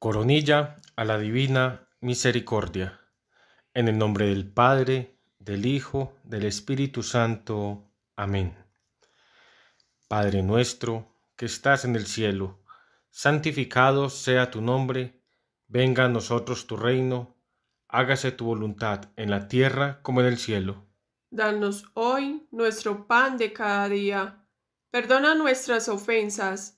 Coronilla a la Divina Misericordia. En el nombre del Padre, del Hijo, del Espíritu Santo. Amén. Padre nuestro, que estás en el cielo, santificado sea tu nombre, venga a nosotros tu reino, hágase tu voluntad en la tierra como en el cielo. Danos hoy nuestro pan de cada día, perdona nuestras ofensas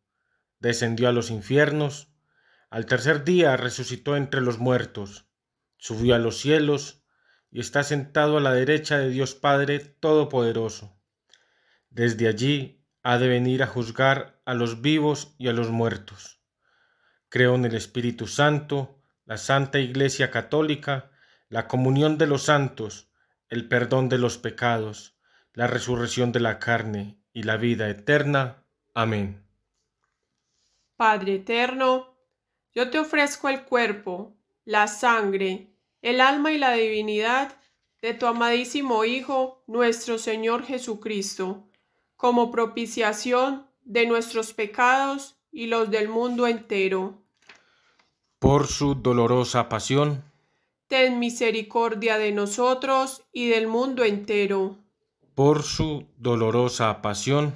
descendió a los infiernos, al tercer día resucitó entre los muertos, subió a los cielos y está sentado a la derecha de Dios Padre Todopoderoso. Desde allí ha de venir a juzgar a los vivos y a los muertos. Creo en el Espíritu Santo, la Santa Iglesia Católica, la comunión de los santos, el perdón de los pecados, la resurrección de la carne y la vida eterna. Amén. Padre eterno, yo te ofrezco el cuerpo, la sangre, el alma y la divinidad de tu amadísimo Hijo, nuestro Señor Jesucristo, como propiciación de nuestros pecados y los del mundo entero. Por su dolorosa pasión, ten misericordia de nosotros y del mundo entero. Por su dolorosa pasión,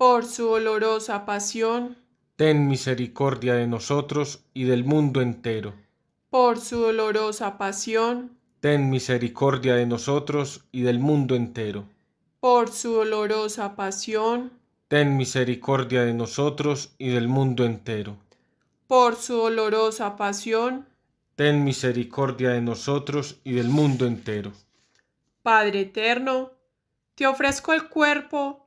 por su dolorosa pasión. Ten misericordia de nosotros y del mundo entero. Por su dolorosa pasión. Ten misericordia de nosotros y del mundo entero. Por su dolorosa pasión. Ten misericordia de nosotros y del mundo entero. Por su dolorosa pasión. Ten misericordia de nosotros y del mundo entero. Padre eterno, te ofrezco el cuerpo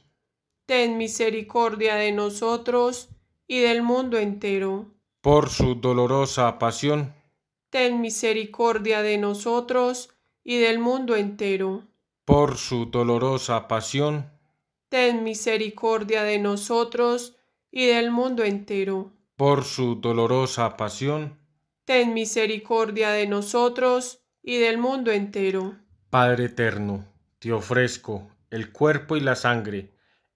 ten misericordia de nosotros y del mundo entero. Por su dolorosa pasión, ten misericordia de nosotros y del mundo entero. Por su dolorosa pasión, ten misericordia de nosotros y del mundo entero. Por su dolorosa pasión, ten misericordia de nosotros y del mundo entero. Padre eterno, te ofrezco el cuerpo y la sangre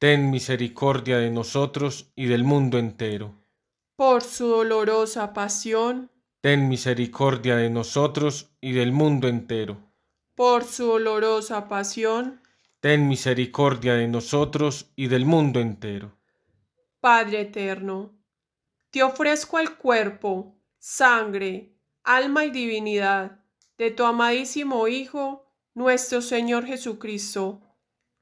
ten misericordia de nosotros y del mundo entero. Por su dolorosa pasión, ten misericordia de nosotros y del mundo entero. Por su dolorosa pasión, ten misericordia de nosotros y del mundo entero. Padre eterno, te ofrezco el cuerpo, sangre, alma y divinidad de tu amadísimo Hijo, nuestro Señor Jesucristo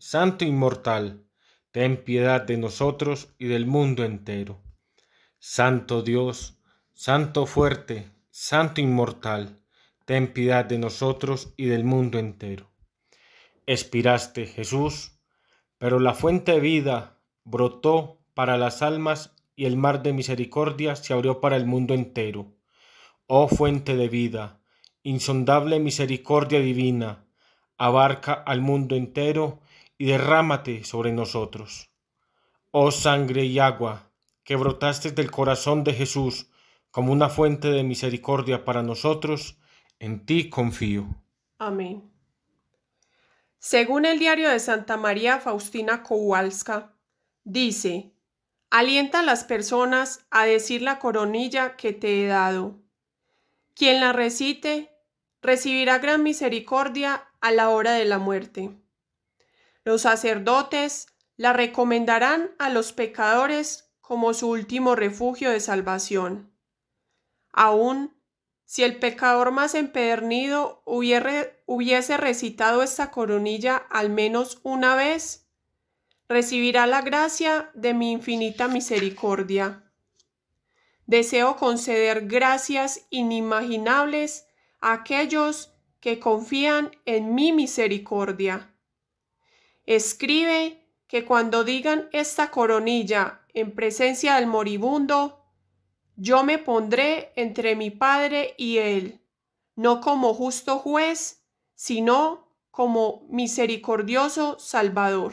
Santo inmortal, ten piedad de nosotros y del mundo entero. Santo Dios, Santo fuerte, Santo inmortal, ten piedad de nosotros y del mundo entero. Espiraste, Jesús, pero la fuente de vida brotó para las almas y el mar de misericordia se abrió para el mundo entero. Oh fuente de vida, insondable misericordia divina, abarca al mundo entero y derrámate sobre nosotros. Oh sangre y agua, que brotaste del corazón de Jesús como una fuente de misericordia para nosotros, en ti confío. Amén. Según el diario de Santa María Faustina Kowalska, dice, alienta a las personas a decir la coronilla que te he dado. Quien la recite, recibirá gran misericordia a la hora de la muerte. Los sacerdotes la recomendarán a los pecadores como su último refugio de salvación. Aún si el pecador más empedernido hubiese recitado esta coronilla al menos una vez, recibirá la gracia de mi infinita misericordia. Deseo conceder gracias inimaginables a aquellos que confían en mi misericordia. Escribe que cuando digan esta coronilla en presencia del moribundo, yo me pondré entre mi padre y él, no como justo juez, sino como misericordioso Salvador.